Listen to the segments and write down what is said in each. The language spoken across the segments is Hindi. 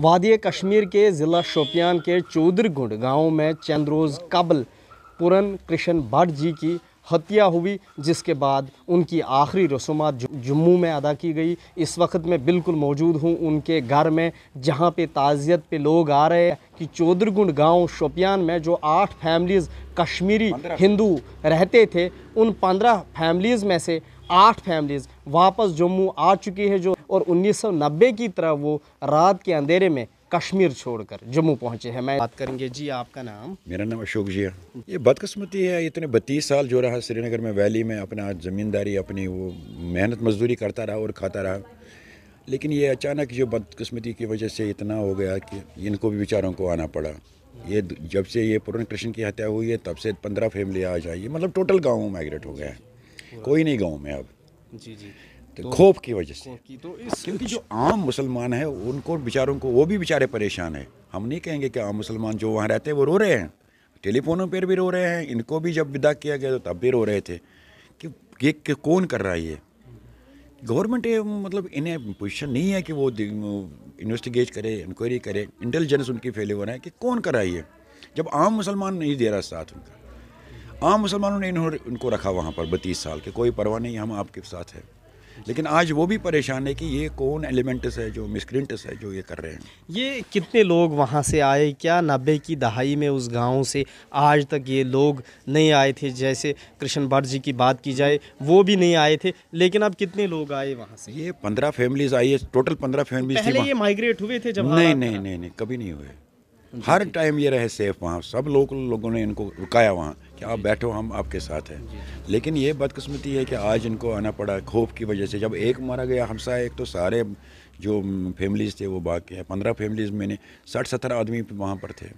वादिय कश्मीर के ज़िला शोपियान के चौधरीगुंड गांव में चंद रोज़ कबल पुरन कृष्ण भट्ट जी की हत्या हुई जिसके बाद उनकी आखिरी रसूमात जम्मू में अदा की गई इस वक्त मैं बिल्कुल मौजूद हूँ उनके घर में जहाँ पे ताज़ियत पे लोग आ रहे हैं कि चौधरीगुंड गांव शोपियान में जो आठ फैमिलीज़ कश्मीरी हिंदू रहते थे उन पंद्रह फैमिलीज़ में से आठ फैमिलीज़ वापस जम्मू आ चुकी है जो और 1990 की तरह वो रात के अंधेरे में कश्मीर छोड़कर जम्मू पहुंचे हैं मैं बात करेंगे जी आपका नाम मेरा नाम अशोक जी है ये बदकस्मती है इतने बत्तीस साल जो रहा श्रीनगर में वैली में अपना ज़मींदारी अपनी वो मेहनत मजदूरी करता रहा और खाता रहा लेकिन ये अचानक जो बदकस्मती की वजह से इतना हो गया कि इनको भी बेचारों को आना पड़ा ये जब से ये पूर्ण कृष्ण की हत्या हुई है तब से पंद्रह फैमिली आ जाइए मतलब टोटल गाँव माइग्रेट हो गया है कोई नहीं गाँव में अब जी जी तो, तो खोफ की वजह से की तो इस क्योंकि जो आम मुसलमान है उनको बेचारों को वो भी बेचारे परेशान हैं हम नहीं कहेंगे कि आम मुसलमान जो वहाँ रहते हैं वो रो रहे हैं टेलीफोनों पर भी रो रहे हैं इनको भी जब विदा किया गया तो तब भी रो रहे थे कि ये कौन कर रहा है ये गवर्नमेंट मतलब इन्हें पोजिशन नहीं है कि वो इन्वेस्टिगेट करे इंक्वायरी करे इंटेलिजेंस उनकी फेल रहा है कि कौन कर रहा है ये जब आम मुसलमान नहीं दे रहा साथ उनका आम मुसलमानों ने इन्होंने उनको रखा वहाँ पर बत्तीस साल के कोई परवाह नहीं हम आपके साथ हैं लेकिन आज वो भी परेशान है कि ये कौन एलिमेंट्स है जो मिसक्रेंट्स है जो ये कर रहे हैं ये कितने लोग वहाँ से आए क्या नब्बे की दहाई में उस गांव से आज तक ये लोग नहीं आए थे जैसे कृष्ण भट्ट जी की बात की जाए वो भी नहीं आए थे लेकिन अब कितने लोग आए वहाँ से ये पंद्रह फैमिलीज आई है टोटल पंद्रह फैमिलीज ये माइग्रेट हुए थे जब नहीं नहीं नहीं नहीं कभी नहीं हुए हर टाइम ये रहे सेफ वहाँ सब लोग लोगों ने इनको रुकाया वहाँ कि आप बैठो हम आपके साथ हैं लेकिन ये बदकस्मती है कि आज इनको आना पड़ा खोफ की वजह से जब एक मारा गया हमसा एक तो सारे जो फैमिलीज़ थे वो भाग हैं पंद्रह फैमिलीज़ मैंने साठ सत्तर आदमी वहाँ पर थे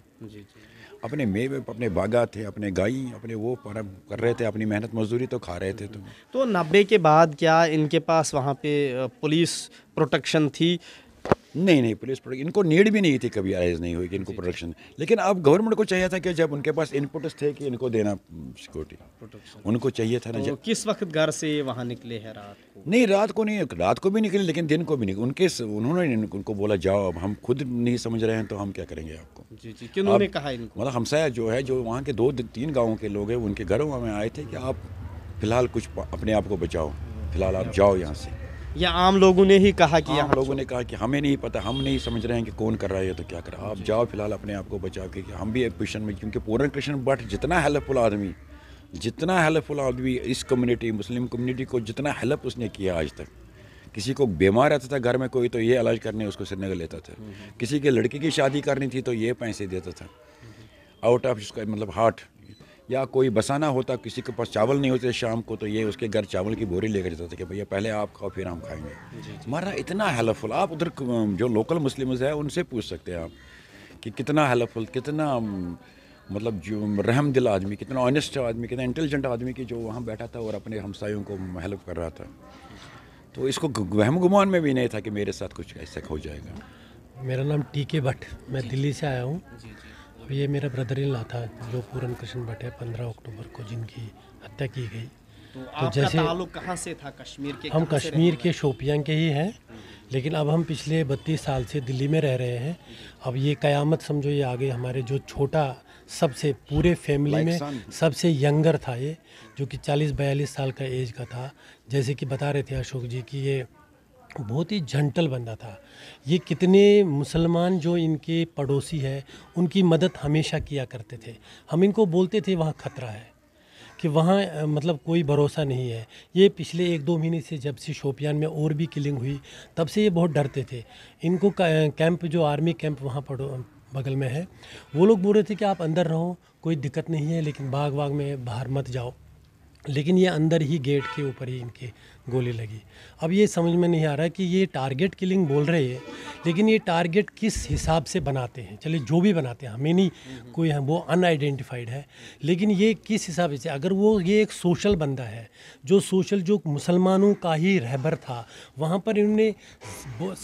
अपने मेवे अपने बागा थे अपने गाय अपने वो पर कर रहे थे अपनी मेहनत मजदूरी तो खा रहे थे तो तो नब्बे के बाद क्या इनके पास वहाँ पे पुलिस प्रोटेक्शन थी नहीं नहीं पुलिस प्रोडक्ट इनको नीड भी नहीं थी कभी आयज नहीं हुई कि इनको प्रोडक्शन लेकिन अब गवर्नमेंट को चाहिए था कि जब उनके पास इनपुट्स थे कि इनको देना सिक्योरिटी उनको चाहिए था ना तो किस वक्त घर से वहाँ निकले हैं रात को नहीं रात को नहीं रात को भी निकले लेकिन दिन को भी नहीं उनके उन्होंने उनको बोला जाओ अब हम खुद नहीं समझ रहे हैं तो हम क्या करेंगे आपको जी जी कहा इनको मतलब हमसाया जो है जो वहाँ के दो तीन गाँव के लोग हैं उनके घरों में आए थे कि आप फिलहाल कुछ अपने आप को बचाओ फिलहाल आप जाओ यहाँ से या आम लोगों ने ही कहा कि आम लोगों ने कहा कि हमें नहीं पता हम नहीं समझ रहे हैं कि कौन कर रहा है या तो क्या कर रहा है आप जाओ फिलहाल अपने आप को बचाओ के हम भी एक पोजिशन में क्योंकि पूरन कृष्ण भट्ट जितना हेल्पफुल आदमी जितना हेल्पफुल आदमी इस कम्युनिटी मुस्लिम कम्युनिटी को जितना हेल्प उसने किया आज तक किसी को बीमार रहता था घर में कोई तो ये इलाज करने उसको श्रीनगर लेता था हम्म, हम्म। किसी के लड़के की शादी करनी थी तो ये पैसे देता था आउट ऑफ जिसका मतलब हार्ट या कोई बसाना होता किसी के पास चावल नहीं होते शाम को तो ये उसके घर चावल की बोरी लेकर जाते थे कि भैया पहले आप खाओ फिर हम खाएंगे हमारा इतना हेल्पफुल आप उधर जो लोकल मुस्लिम हैं उनसे पूछ सकते हैं आप कि कितना हेल्पफुल कितना मतलब जो रहम दिल आदमी कितना ऑनेस्ट आदमी कितना इंटेलिजेंट आदमी की जो वहाँ बैठा था और अपने हमसायों को हेल्प कर रहा था तो इसको वहम गुमान में भी नहीं था कि मेरे साथ कुछ ऐसा हो जाएगा मेरा नाम टी के भट्ट मैं दिल्ली से आया हूँ ये मेरा ब्रदर इन ला था जो पूरन कृष्ण भट्ट है पंद्रह अक्टूबर को जिनकी हत्या की गई तो, तो जैसे कहाँ से था कश्मीर के हम कश्मीर के शोपियां के ही हैं लेकिन अब हम पिछले बत्तीस साल से दिल्ली में रह रहे हैं अब ये कयामत समझो ये आगे हमारे जो छोटा सबसे पूरे फैमिली में सबसे यंगर था ये जो कि 40-42 साल का एज का था जैसे कि बता रहे थे अशोक जी कि ये बहुत ही जेंटल बंदा था ये कितने मुसलमान जो इनके पड़ोसी है उनकी मदद हमेशा किया करते थे हम इनको बोलते थे वहाँ खतरा है कि वहाँ मतलब कोई भरोसा नहीं है ये पिछले एक दो महीने से जब से शोपियान में और भी किलिंग हुई तब से ये बहुत डरते थे इनको कैंप जो आर्मी कैंप वहाँ पड़ो बगल में है वो लोग बोल रहे थे कि आप अंदर रहो कोई दिक्कत नहीं है लेकिन बाग बाग में बाहर मत जाओ लेकिन ये अंदर ही गेट के ऊपर ही इनके गोली लगी अब ये समझ में नहीं आ रहा कि ये टारगेट किलिंग बोल रहे हैं लेकिन ये टारगेट किस हिसाब से बनाते हैं चलिए जो भी बनाते हैं हमें नहीं हम्म। कोई है वो अनआइडेंटिफाइड है लेकिन ये किस हिसाब से अगर वो ये एक सोशल बंदा है जो सोशल जो मुसलमानों का ही रहबर था वहाँ पर इन्होंने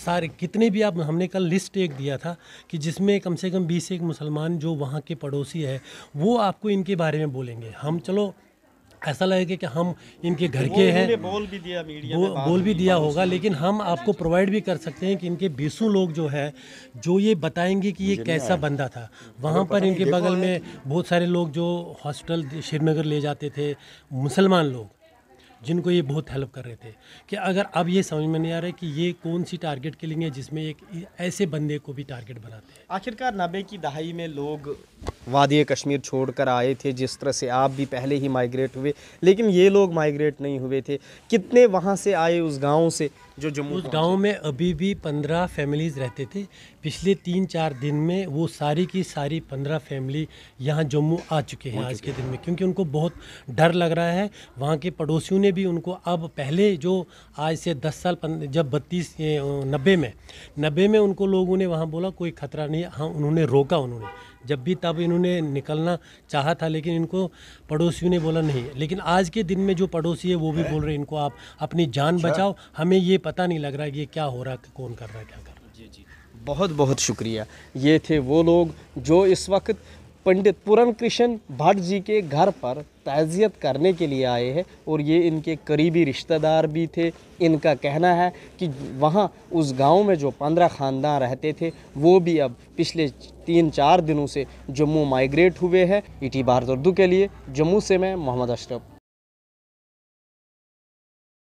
सारे कितने भी आप हमने कल लिस्ट एक दिया था कि जिसमें कम से कम बीस एक मुसलमान जो वहाँ के पड़ोसी है वो आपको इनके बारे में बोलेंगे हम चलो ऐसा लगेगा कि हम इनके घर के हैं बोल भी दिया मीडिया बो, बोल भी दिया होगा लेकिन हम आपको प्रोवाइड भी कर सकते हैं कि इनके बीसों लोग जो है जो ये बताएंगे कि ये कैसा बंदा था वहाँ पर इनके बगल में बहुत सारे लोग जो हॉस्पिटल श्रीनगर ले जाते थे मुसलमान लोग जिनको ये बहुत हेल्प कर रहे थे कि अगर अब ये समझ में नहीं आ रहा है कि ये कौन सी टारगेट के लिए जिसमें एक ऐसे बंदे को भी टारगेट बनाते हैं आखिरकार नब्बे की दहाई में लोग वादी कश्मीर छोड़कर आए थे जिस तरह से आप भी पहले ही माइग्रेट हुए लेकिन ये लोग माइग्रेट नहीं हुए थे कितने वहाँ से आए उस गांव से जो जम्मू उस गांव में अभी भी पंद्रह फैमिलीज़ रहते थे पिछले तीन चार दिन में वो सारी की सारी पंद्रह फैमिली यहाँ जम्मू आ चुके हैं आज के दिन में क्योंकि उनको बहुत डर लग रहा है वहाँ के पड़ोसियों ने भी उनको अब पहले जो आज से दस साल जब बत्तीस नब्बे में नब्बे में उनको लोगों ने वहाँ बोला कोई खतरा नहीं हाँ उन्होंने रोका उन्होंने जब भी तब इन्होंने निकलना चाहा था लेकिन इनको पड़ोसियों ने बोला नहीं लेकिन आज के दिन में जो पड़ोसी है वो भी बोल रहे हैं इनको आप अपनी जान अच्छा। बचाओ हमें ये पता नहीं लग रहा ये क्या हो रहा कौन कर रहा है क्या कर रहा है जी जी बहुत बहुत शुक्रिया ये थे वो लोग जो इस वक्त पंडित पूरन कृष्ण भट्ट जी के घर पर ताज़ियत करने के लिए आए हैं और ये इनके करीबी रिश्तेदार भी थे इनका कहना है कि वहाँ उस गांव में जो पंद्रह ख़ानदान रहते थे वो भी अब पिछले तीन चार दिनों से जम्मू माइग्रेट हुए हैं इटी भारत तो उर्दू के लिए जम्मू से मैं मोहम्मद अशरफ